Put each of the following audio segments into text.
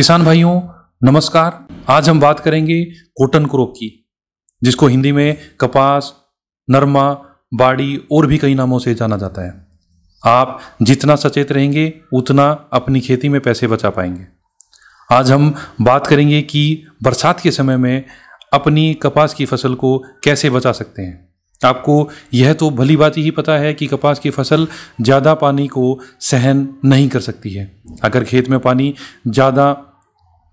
किसान भाइयों नमस्कार आज हम बात करेंगे कोटन क्रॉप की जिसको हिंदी में कपास नरमा बाड़ी और भी कई नामों से जाना जाता है आप जितना सचेत रहेंगे उतना अपनी खेती में पैसे बचा पाएंगे आज हम बात करेंगे कि बरसात के समय में अपनी कपास की फसल को कैसे बचा सकते हैं आपको यह तो भली बात ही पता है कि कपास की फसल ज़्यादा पानी को सहन नहीं कर सकती है अगर खेत में पानी ज़्यादा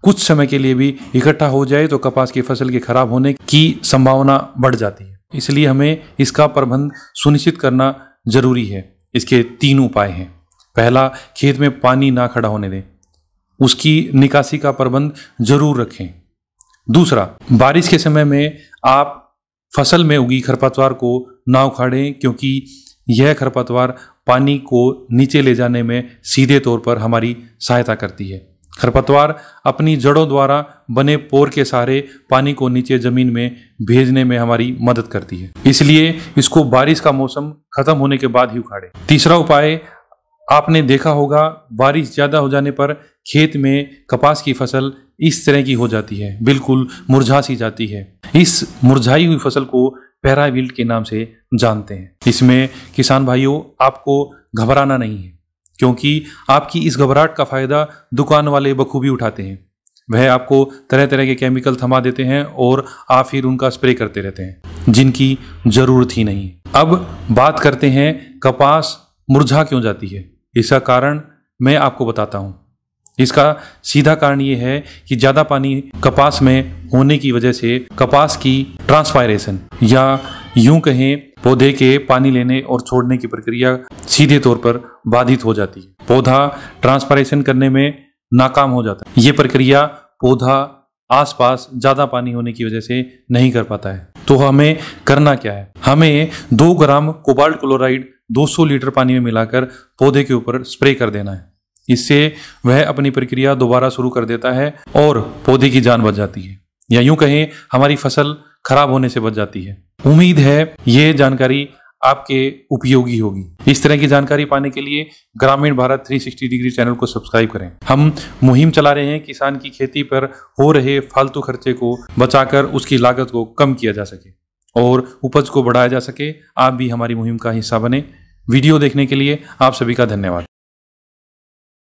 कुछ समय के लिए भी इकट्ठा हो जाए तो कपास की फसल के खराब होने की संभावना बढ़ जाती है इसलिए हमें इसका प्रबंध सुनिश्चित करना जरूरी है इसके तीन उपाय हैं पहला खेत में पानी ना खड़ा होने दें उसकी निकासी का प्रबंध जरूर रखें दूसरा बारिश के समय में आप फसल में उगी खरपतवार को ना उखाड़ें क्योंकि यह खरपतवार पानी को नीचे ले जाने में सीधे तौर पर हमारी सहायता करती है खरपतवार अपनी जड़ों द्वारा बने पोर के सहारे पानी को नीचे जमीन में भेजने में हमारी मदद करती है इसलिए इसको बारिश का मौसम खत्म होने के बाद ही उखाड़े तीसरा उपाय आपने देखा होगा बारिश ज़्यादा हो जाने पर खेत में कपास की फसल इस तरह की हो जाती है बिल्कुल मुरझा सी जाती है इस मुरझाई हुई फसल को पैराविल्ट के नाम से जानते हैं इसमें किसान भाइयों आपको घबराना नहीं है क्योंकि आपकी इस घबराहट का फ़ायदा दुकान वाले बखूबी उठाते हैं वह आपको तरह तरह के केमिकल थमा देते हैं और आप फिर उनका स्प्रे करते रहते हैं जिनकी ज़रूरत ही नहीं अब बात करते हैं कपास मुरझा क्यों जाती है इसका कारण मैं आपको बताता हूँ इसका सीधा कारण ये है कि ज़्यादा पानी कपास में होने की वजह से कपास की ट्रांसपायरेशन या यूं कहें पौधे के पानी लेने और छोड़ने की प्रक्रिया सीधे तौर पर बाधित हो जाती है पौधा ट्रांसपरेशन करने में नाकाम हो जाता है ये प्रक्रिया पौधा आसपास ज़्यादा पानी होने की वजह से नहीं कर पाता है तो हमें करना क्या है हमें दो ग्राम कोबाल्ट क्लोराइड 200 लीटर पानी में मिलाकर पौधे के ऊपर स्प्रे कर देना है इससे वह अपनी प्रक्रिया दोबारा शुरू कर देता है और पौधे की जान बच जाती है या यूं कहें हमारी फसल खराब होने से बच जाती है उम्मीद है ये जानकारी आपके उपयोगी होगी इस तरह की जानकारी पाने के लिए ग्रामीण भारत 360 डिग्री चैनल को सब्सक्राइब करें हम मुहिम चला रहे हैं किसान की खेती पर हो रहे फालतू खर्चे को बचाकर उसकी लागत को कम किया जा सके और उपज को बढ़ाया जा सके आप भी हमारी मुहिम का हिस्सा बने वीडियो देखने के लिए आप सभी का धन्यवाद